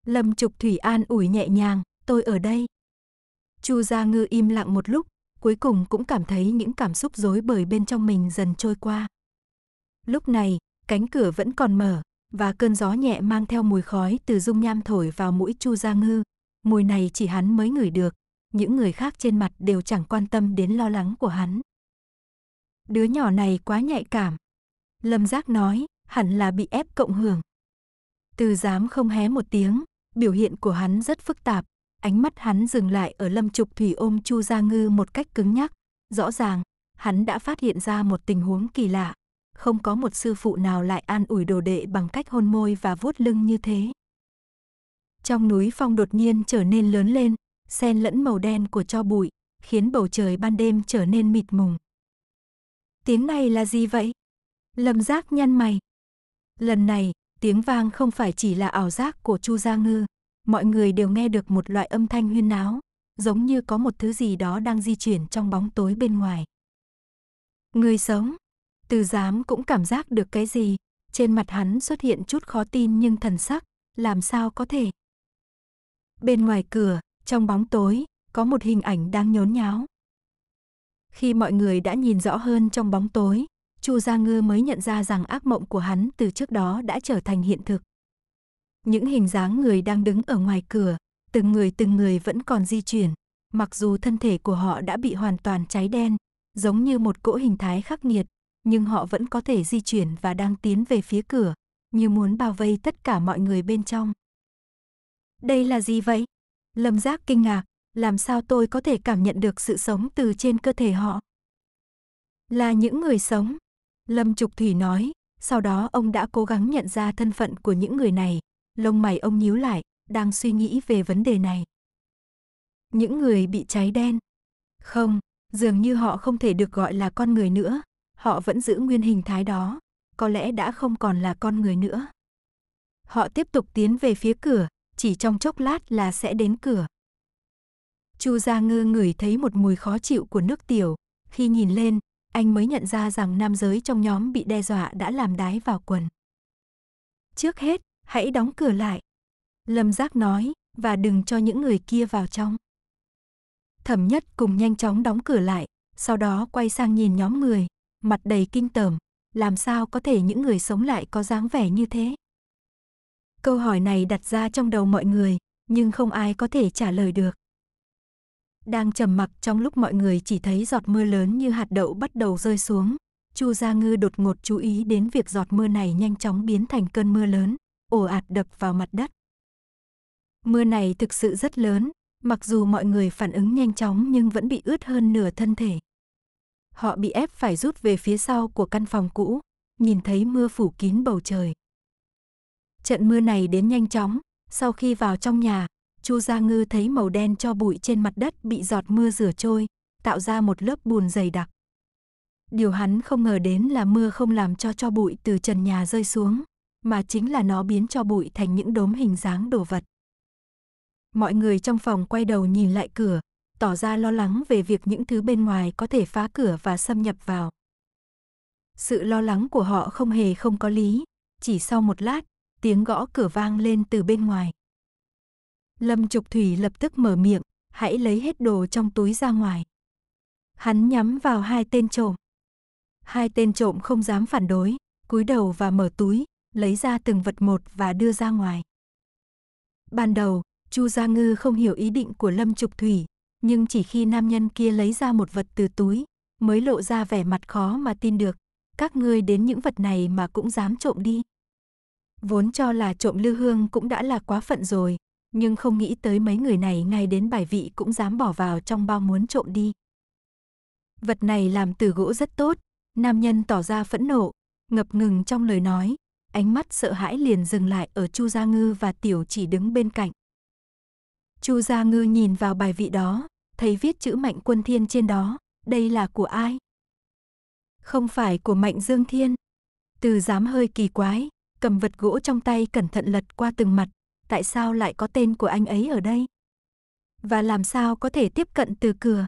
Lâm Trục Thủy an ủi nhẹ nhàng, tôi ở đây. Chu Gia Ngư im lặng một lúc, cuối cùng cũng cảm thấy những cảm xúc rối bời bên trong mình dần trôi qua. Lúc này, cánh cửa vẫn còn mở, và cơn gió nhẹ mang theo mùi khói từ dung nham thổi vào mũi Chu Gia Ngư. Mùi này chỉ hắn mới ngửi được, những người khác trên mặt đều chẳng quan tâm đến lo lắng của hắn đứa nhỏ này quá nhạy cảm. Lâm Giác nói, hẳn là bị ép cộng hưởng. Từ dám không hé một tiếng, biểu hiện của hắn rất phức tạp, ánh mắt hắn dừng lại ở Lâm Trục Thủy ôm Chu Gia Ngư một cách cứng nhắc, rõ ràng hắn đã phát hiện ra một tình huống kỳ lạ, không có một sư phụ nào lại an ủi đồ đệ bằng cách hôn môi và vuốt lưng như thế. Trong núi phong đột nhiên trở nên lớn lên, xen lẫn màu đen của cho bụi, khiến bầu trời ban đêm trở nên mịt mùng. Tiếng này là gì vậy? Lâm giác nhăn mày. Lần này, tiếng vang không phải chỉ là ảo giác của Chu Gia Ngư. Mọi người đều nghe được một loại âm thanh huyên náo, giống như có một thứ gì đó đang di chuyển trong bóng tối bên ngoài. Người sống, từ giám cũng cảm giác được cái gì, trên mặt hắn xuất hiện chút khó tin nhưng thần sắc, làm sao có thể. Bên ngoài cửa, trong bóng tối, có một hình ảnh đang nhốn nháo, khi mọi người đã nhìn rõ hơn trong bóng tối, Chu Gia Ngư mới nhận ra rằng ác mộng của hắn từ trước đó đã trở thành hiện thực. Những hình dáng người đang đứng ở ngoài cửa, từng người từng người vẫn còn di chuyển, mặc dù thân thể của họ đã bị hoàn toàn cháy đen, giống như một cỗ hình thái khắc nghiệt, nhưng họ vẫn có thể di chuyển và đang tiến về phía cửa, như muốn bao vây tất cả mọi người bên trong. Đây là gì vậy? Lâm Giác kinh ngạc, làm sao tôi có thể cảm nhận được sự sống từ trên cơ thể họ? Là những người sống, Lâm Trục Thủy nói, sau đó ông đã cố gắng nhận ra thân phận của những người này, lông mày ông nhíu lại, đang suy nghĩ về vấn đề này. Những người bị cháy đen. Không, dường như họ không thể được gọi là con người nữa, họ vẫn giữ nguyên hình thái đó, có lẽ đã không còn là con người nữa. Họ tiếp tục tiến về phía cửa, chỉ trong chốc lát là sẽ đến cửa. Chu Gia Ngư ngửi thấy một mùi khó chịu của nước tiểu, khi nhìn lên, anh mới nhận ra rằng nam giới trong nhóm bị đe dọa đã làm đái vào quần. Trước hết, hãy đóng cửa lại. Lâm Giác nói, và đừng cho những người kia vào trong. Thẩm nhất cùng nhanh chóng đóng cửa lại, sau đó quay sang nhìn nhóm người, mặt đầy kinh tởm, làm sao có thể những người sống lại có dáng vẻ như thế? Câu hỏi này đặt ra trong đầu mọi người, nhưng không ai có thể trả lời được. Đang trầm mặc trong lúc mọi người chỉ thấy giọt mưa lớn như hạt đậu bắt đầu rơi xuống, Chu Gia Ngư đột ngột chú ý đến việc giọt mưa này nhanh chóng biến thành cơn mưa lớn, ồ ạt đập vào mặt đất. Mưa này thực sự rất lớn, mặc dù mọi người phản ứng nhanh chóng nhưng vẫn bị ướt hơn nửa thân thể. Họ bị ép phải rút về phía sau của căn phòng cũ, nhìn thấy mưa phủ kín bầu trời. Trận mưa này đến nhanh chóng, sau khi vào trong nhà, Chu Gia Ngư thấy màu đen cho bụi trên mặt đất bị giọt mưa rửa trôi, tạo ra một lớp bùn dày đặc. Điều hắn không ngờ đến là mưa không làm cho cho bụi từ trần nhà rơi xuống, mà chính là nó biến cho bụi thành những đốm hình dáng đồ vật. Mọi người trong phòng quay đầu nhìn lại cửa, tỏ ra lo lắng về việc những thứ bên ngoài có thể phá cửa và xâm nhập vào. Sự lo lắng của họ không hề không có lý, chỉ sau một lát, tiếng gõ cửa vang lên từ bên ngoài. Lâm Trục Thủy lập tức mở miệng, hãy lấy hết đồ trong túi ra ngoài. Hắn nhắm vào hai tên trộm. Hai tên trộm không dám phản đối, cúi đầu và mở túi, lấy ra từng vật một và đưa ra ngoài. Ban đầu, Chu Gia Ngư không hiểu ý định của Lâm Trục Thủy, nhưng chỉ khi nam nhân kia lấy ra một vật từ túi, mới lộ ra vẻ mặt khó mà tin được, các ngươi đến những vật này mà cũng dám trộm đi. Vốn cho là trộm lưu hương cũng đã là quá phận rồi, nhưng không nghĩ tới mấy người này ngay đến bài vị cũng dám bỏ vào trong bao muốn trộm đi. Vật này làm từ gỗ rất tốt, nam nhân tỏ ra phẫn nộ, ngập ngừng trong lời nói, ánh mắt sợ hãi liền dừng lại ở Chu Gia Ngư và Tiểu chỉ đứng bên cạnh. Chu Gia Ngư nhìn vào bài vị đó, thấy viết chữ Mạnh Quân Thiên trên đó, đây là của ai? Không phải của Mạnh Dương Thiên. Từ dám hơi kỳ quái, cầm vật gỗ trong tay cẩn thận lật qua từng mặt, tại sao lại có tên của anh ấy ở đây? Và làm sao có thể tiếp cận từ cửa?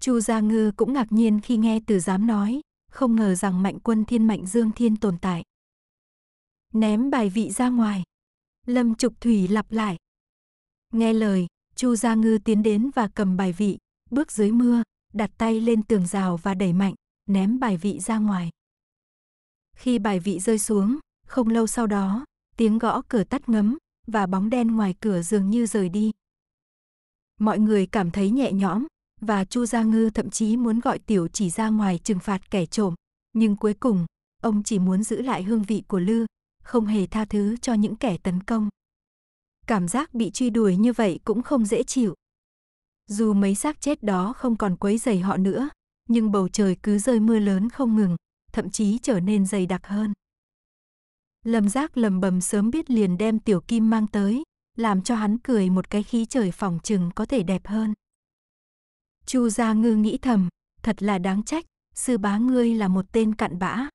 Chu Gia Ngư cũng ngạc nhiên khi nghe từ dám nói, không ngờ rằng mạnh quân thiên mạnh dương thiên tồn tại. Ném bài vị ra ngoài. Lâm Trục Thủy lặp lại. Nghe lời, Chu Gia Ngư tiến đến và cầm bài vị, bước dưới mưa, đặt tay lên tường rào và đẩy mạnh, ném bài vị ra ngoài. Khi bài vị rơi xuống, không lâu sau đó, tiếng gõ cửa tắt ngấm, và bóng đen ngoài cửa dường như rời đi. Mọi người cảm thấy nhẹ nhõm, và Chu Gia Ngư thậm chí muốn gọi tiểu chỉ ra ngoài trừng phạt kẻ trộm, nhưng cuối cùng, ông chỉ muốn giữ lại hương vị của Lư, không hề tha thứ cho những kẻ tấn công. Cảm giác bị truy đuổi như vậy cũng không dễ chịu. Dù mấy xác chết đó không còn quấy rầy họ nữa, nhưng bầu trời cứ rơi mưa lớn không ngừng, thậm chí trở nên dày đặc hơn. Lâm giác lầm bầm sớm biết liền đem tiểu kim mang tới, làm cho hắn cười một cái khí trời phòng chừng có thể đẹp hơn. Chu Gia Ngư nghĩ thầm, thật là đáng trách, sư bá ngươi là một tên cặn bã.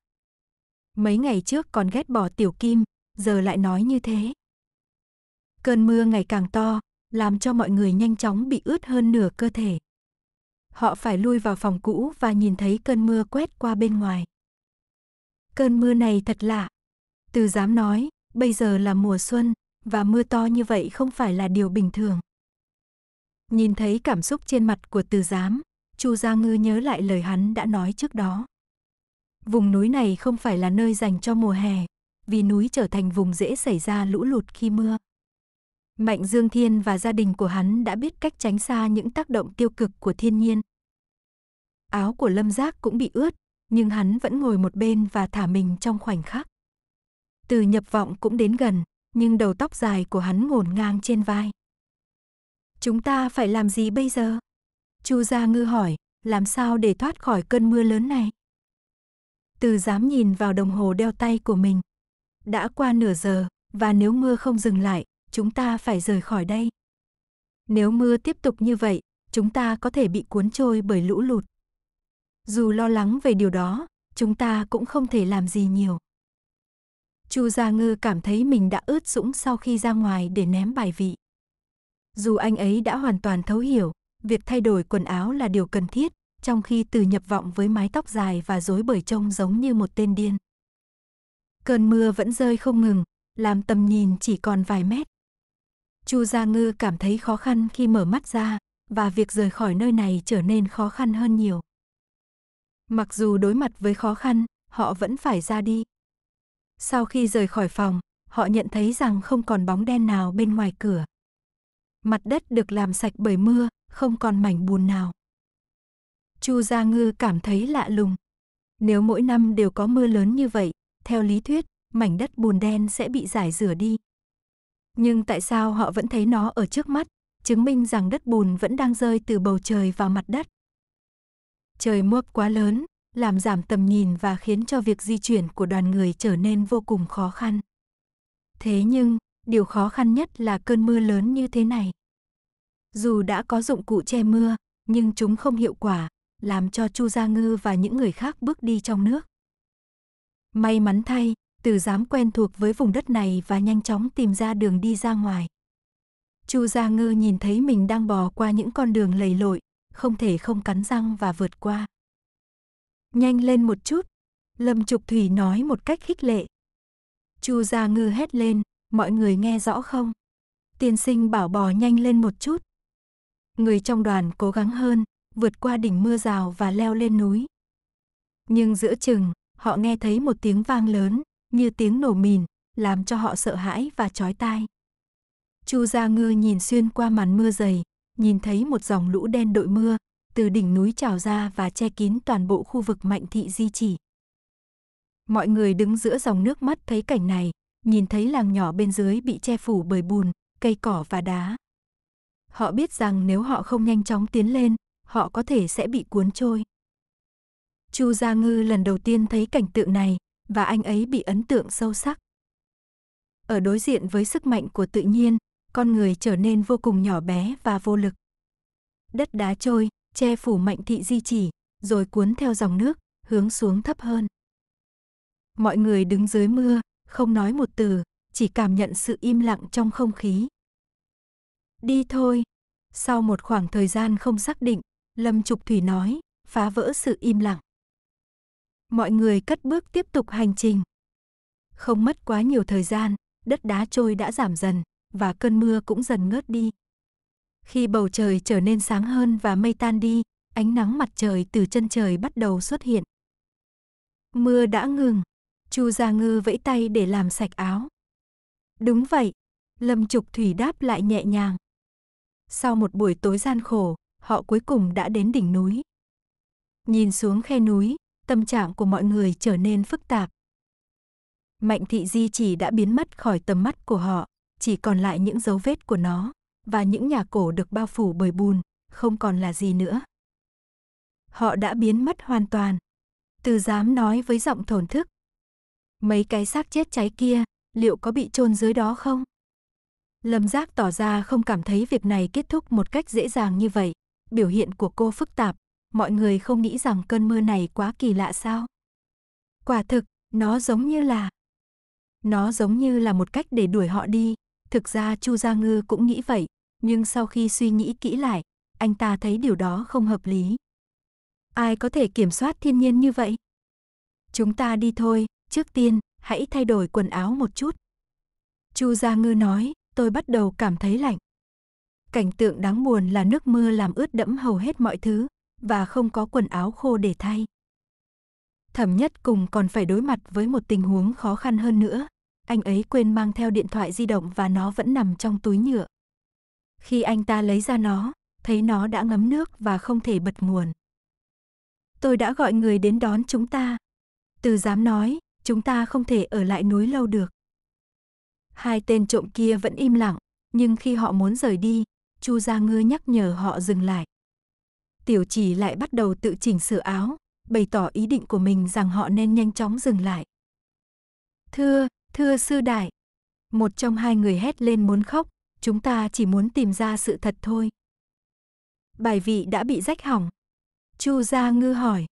Mấy ngày trước còn ghét bỏ tiểu kim, giờ lại nói như thế. Cơn mưa ngày càng to, làm cho mọi người nhanh chóng bị ướt hơn nửa cơ thể. Họ phải lui vào phòng cũ và nhìn thấy cơn mưa quét qua bên ngoài. Cơn mưa này thật lạ, từ dám nói, bây giờ là mùa xuân, và mưa to như vậy không phải là điều bình thường. Nhìn thấy cảm xúc trên mặt của từ giám, Chu Gia Ngư nhớ lại lời hắn đã nói trước đó. Vùng núi này không phải là nơi dành cho mùa hè, vì núi trở thành vùng dễ xảy ra lũ lụt khi mưa. Mạnh Dương Thiên và gia đình của hắn đã biết cách tránh xa những tác động tiêu cực của thiên nhiên. Áo của Lâm Giác cũng bị ướt, nhưng hắn vẫn ngồi một bên và thả mình trong khoảnh khắc từ nhập vọng cũng đến gần, nhưng đầu tóc dài của hắn ngổn ngang trên vai. Chúng ta phải làm gì bây giờ? Chu Gia Ngư hỏi, làm sao để thoát khỏi cơn mưa lớn này? Từ dám nhìn vào đồng hồ đeo tay của mình. Đã qua nửa giờ, và nếu mưa không dừng lại, chúng ta phải rời khỏi đây. Nếu mưa tiếp tục như vậy, chúng ta có thể bị cuốn trôi bởi lũ lụt. Dù lo lắng về điều đó, chúng ta cũng không thể làm gì nhiều. Chu Gia Ngư cảm thấy mình đã ướt sũng sau khi ra ngoài để ném bài vị. Dù anh ấy đã hoàn toàn thấu hiểu, việc thay đổi quần áo là điều cần thiết, trong khi từ nhập vọng với mái tóc dài và rối bời trông giống như một tên điên. Cơn mưa vẫn rơi không ngừng, làm tầm nhìn chỉ còn vài mét. Chu Gia Ngư cảm thấy khó khăn khi mở mắt ra, và việc rời khỏi nơi này trở nên khó khăn hơn nhiều. Mặc dù đối mặt với khó khăn, họ vẫn phải ra đi, sau khi rời khỏi phòng, họ nhận thấy rằng không còn bóng đen nào bên ngoài cửa. Mặt đất được làm sạch bởi mưa, không còn mảnh bùn nào. Chu Gia Ngư cảm thấy lạ lùng. Nếu mỗi năm đều có mưa lớn như vậy, theo lý thuyết, mảnh đất bùn đen sẽ bị giải rửa đi. Nhưng tại sao họ vẫn thấy nó ở trước mắt, chứng minh rằng đất bùn vẫn đang rơi từ bầu trời vào mặt đất. Trời mướp quá lớn, làm giảm tầm nhìn và khiến cho việc di chuyển của đoàn người trở nên vô cùng khó khăn. Thế nhưng, điều khó khăn nhất là cơn mưa lớn như thế này. Dù đã có dụng cụ che mưa, nhưng chúng không hiệu quả, làm cho Chu Gia Ngư và những người khác bước đi trong nước. May mắn thay, Từ dám quen thuộc với vùng đất này và nhanh chóng tìm ra đường đi ra ngoài. Chu Gia Ngư nhìn thấy mình đang bò qua những con đường lầy lội, không thể không cắn răng và vượt qua. Nhanh lên một chút. Lâm Trục Thủy nói một cách khích lệ. Chu Gia Ngư hét lên, mọi người nghe rõ không? Tiên sinh bảo bò nhanh lên một chút. Người trong đoàn cố gắng hơn, vượt qua đỉnh mưa rào và leo lên núi. Nhưng giữa chừng, họ nghe thấy một tiếng vang lớn, như tiếng nổ mìn, làm cho họ sợ hãi và chói tai. Chu Gia Ngư nhìn xuyên qua màn mưa dày, nhìn thấy một dòng lũ đen đội mưa, từ đỉnh núi trào ra và che kín toàn bộ khu vực mạnh thị di chỉ. Mọi người đứng giữa dòng nước mắt thấy cảnh này, nhìn thấy làng nhỏ bên dưới bị che phủ bởi bùn, cây cỏ và đá. Họ biết rằng nếu họ không nhanh chóng tiến lên, họ có thể sẽ bị cuốn trôi. Chu Gia Ngư lần đầu tiên thấy cảnh tượng này và anh ấy bị ấn tượng sâu sắc. Ở đối diện với sức mạnh của tự nhiên, con người trở nên vô cùng nhỏ bé và vô lực. Đất đá trôi, che phủ mạnh thị di chỉ, rồi cuốn theo dòng nước, hướng xuống thấp hơn. Mọi người đứng dưới mưa, không nói một từ, chỉ cảm nhận sự im lặng trong không khí. Đi thôi. Sau một khoảng thời gian không xác định, Lâm Trục Thủy nói, phá vỡ sự im lặng. Mọi người cất bước tiếp tục hành trình. Không mất quá nhiều thời gian, đất đá trôi đã giảm dần và cơn mưa cũng dần ngớt đi. Khi bầu trời trở nên sáng hơn và mây tan đi, ánh nắng mặt trời từ chân trời bắt đầu xuất hiện. Mưa đã ngừng, Chu Gia Ngư vẫy tay để làm sạch áo. Đúng vậy, Lâm Trục Thủy đáp lại nhẹ nhàng. Sau một buổi tối gian khổ, họ cuối cùng đã đến đỉnh núi. Nhìn xuống khe núi, tâm trạng của mọi người trở nên phức tạp. Mạnh thị di chỉ đã biến mất khỏi tầm mắt của họ, chỉ còn lại những dấu vết của nó và những nhà cổ được bao phủ bởi bùn, không còn là gì nữa. Họ đã biến mất hoàn toàn. Từ dám nói với giọng thổn thức. Mấy cái xác chết cháy kia, liệu có bị chôn dưới đó không? Lâm Giác tỏ ra không cảm thấy việc này kết thúc một cách dễ dàng như vậy. Biểu hiện của cô phức tạp, mọi người không nghĩ rằng cơn mưa này quá kỳ lạ sao? Quả thực, nó giống như là... Nó giống như là một cách để đuổi họ đi. Thực ra Chu Gia Ngư cũng nghĩ vậy, nhưng sau khi suy nghĩ kỹ lại, anh ta thấy điều đó không hợp lý. Ai có thể kiểm soát thiên nhiên như vậy? Chúng ta đi thôi, trước tiên, hãy thay đổi quần áo một chút. Chu Gia Ngư nói, tôi bắt đầu cảm thấy lạnh. Cảnh tượng đáng buồn là nước mưa làm ướt đẫm hầu hết mọi thứ, và không có quần áo khô để thay. Thẩm nhất cùng còn phải đối mặt với một tình huống khó khăn hơn nữa. Anh ấy quên mang theo điện thoại di động và nó vẫn nằm trong túi nhựa. Khi anh ta lấy ra nó, thấy nó đã ngấm nước và không thể bật nguồn. Tôi đã gọi người đến đón chúng ta. Từ dám nói, chúng ta không thể ở lại núi lâu được. Hai tên trộm kia vẫn im lặng, nhưng khi họ muốn rời đi, Chu Gia Ngư nhắc nhở họ dừng lại. Tiểu chỉ lại bắt đầu tự chỉnh sửa áo, bày tỏ ý định của mình rằng họ nên nhanh chóng dừng lại. Thưa, thưa sư đại. Một trong hai người hét lên muốn khóc, chúng ta chỉ muốn tìm ra sự thật thôi. Bài vị đã bị rách hỏng. Chu Gia Ngư hỏi.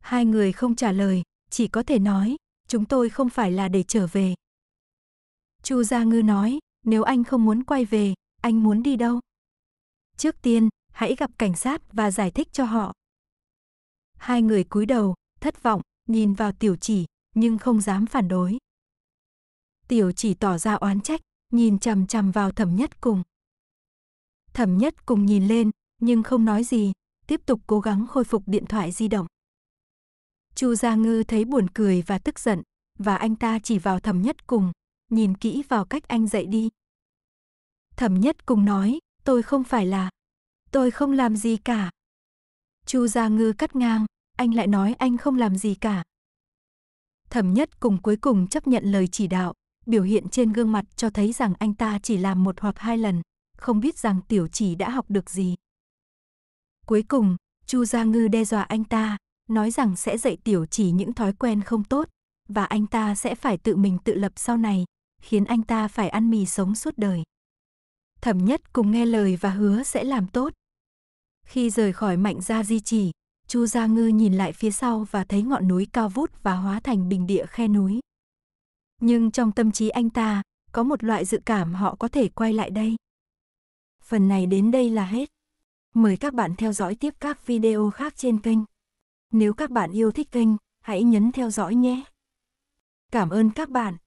Hai người không trả lời, chỉ có thể nói, chúng tôi không phải là để trở về. Chu Gia Ngư nói, nếu anh không muốn quay về, anh muốn đi đâu? Trước tiên, hãy gặp cảnh sát và giải thích cho họ. Hai người cúi đầu, thất vọng, nhìn vào tiểu chỉ, nhưng không dám phản đối. Tiểu chỉ tỏ ra oán trách, nhìn chằm chằm vào thẩm nhất cùng. Thẩm nhất cùng nhìn lên, nhưng không nói gì, tiếp tục cố gắng khôi phục điện thoại di động. Chu Gia Ngư thấy buồn cười và tức giận, và anh ta chỉ vào thẩm nhất cùng, nhìn kỹ vào cách anh dậy đi. Thẩm nhất cùng nói, tôi không phải là, tôi không làm gì cả. Chu Gia Ngư cắt ngang, anh lại nói anh không làm gì cả. Thẩm nhất cùng cuối cùng chấp nhận lời chỉ đạo, biểu hiện trên gương mặt cho thấy rằng anh ta chỉ làm một hoặc hai lần, không biết rằng tiểu chỉ đã học được gì. Cuối cùng, Chu Gia Ngư đe dọa anh ta, nói rằng sẽ dạy tiểu chỉ những thói quen không tốt, và anh ta sẽ phải tự mình tự lập sau này, khiến anh ta phải ăn mì sống suốt đời. Thẩm nhất cùng nghe lời và hứa sẽ làm tốt. Khi rời khỏi mạnh gia di chỉ, Chu Gia Ngư nhìn lại phía sau và thấy ngọn núi cao vút và hóa thành bình địa khe núi. Nhưng trong tâm trí anh ta, có một loại dự cảm họ có thể quay lại đây. Phần này đến đây là hết. Mời các bạn theo dõi tiếp các video khác trên kênh. Nếu các bạn yêu thích kênh, hãy nhấn theo dõi nhé. Cảm ơn các bạn.